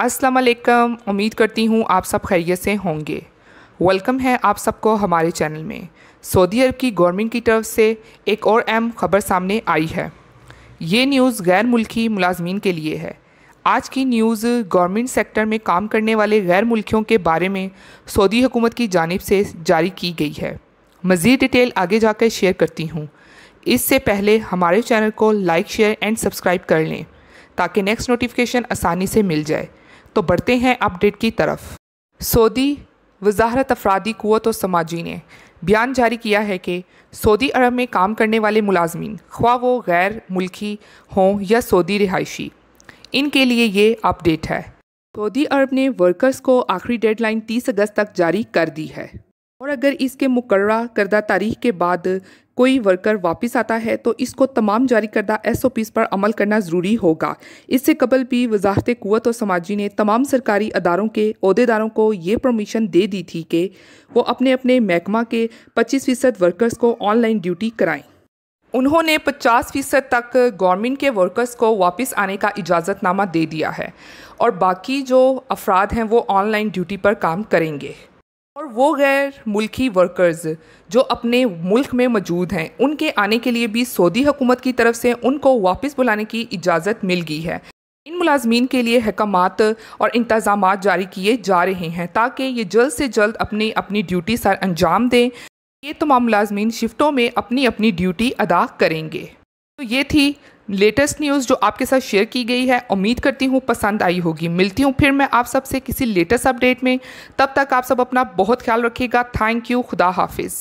अस्सलाम वालेकुम उम्मीद करती हूँ आप सब खैरियत से होंगे वेलकम है आप सबको हमारे चैनल में सऊदी अरब की गवर्नमेंट की तरफ से एक और अहम खबर सामने आई है ये न्यूज़ गैर मुल्की मुलाजमीन के लिए है आज की न्यूज़ गवर्नमेंट सेक्टर में काम करने वाले गैर मुल्कियों के बारे में सऊदी हुकूमत की जानब से जारी की गई है मज़ीद डिटेल आगे जाकर शेयर करती हूँ इससे पहले हमारे चैनल को लाइक शेयर एंड सब्सक्राइब कर लें ताकि नेक्स्ट नोटिफिकेशन आसानी से मिल जाए तो बढ़ते हैं अपडेट की तरफ सऊदी वजारत अफरादी कुत और समाजी ने बयान जारी किया है कि सऊदी अरब में काम करने वाले मुलाजमीन ख्वा वो गैर मुल्की हों या सऊदी रिहायशी इनके लिए ये अपडेट है सऊदी अरब ने वर्कर्स को आखिरी डेडलाइन 30 अगस्त तक जारी कर दी है और अगर इसके मुकर्रा करदा तारीख के बाद कोई वर्कर वापस आता है तो इसको तमाम जारी करदा एस ओ पीज़ पर अमल करना ज़रूरी होगा इससे कबल भी वजारत कुत और समाजी ने तमाम सरकारी अदारों के अहदेदारों को ये परमिशन दे दी थी कि वो अपने अपने महकमा के पच्चीस फ़ीसद वर्कर्स को ऑनलाइन ड्यूटी कराएँ उन्होंने 50 फीसद तक गवर्नमेंट के वर्कर्स को वापस आने का इजाज़तनामा दे दिया है और बाकी जो अफराद हैं वो ऑनलाइन ड्यूटी पर काम करेंगे और वो गैर मुल्की वर्कर्स जो अपने मुल्क में मौजूद हैं उनके आने के लिए भी सऊदी हुकूमत की तरफ से उनको वापस बुलाने की इजाज़त मिल गई है इन मुलाजमीन के लिए अहकाम और इंतजाम जारी किए जा रहे हैं ताकि ये जल्द से जल्द अपनी अपनी ड्यूटी सर अंजाम दें ये तमाम मुलाजमीन शिफ्टों में अपनी अपनी ड्यूटी अदा करेंगे तो ये थी लेटेस्ट न्यूज़ जो आपके साथ शेयर की गई है उम्मीद करती हूँ पसंद आई होगी मिलती हूँ फिर मैं आप सबसे किसी लेटेस्ट अपडेट में तब तक आप सब अपना बहुत ख्याल रखिएगा थैंक यू खुदा हाफिज़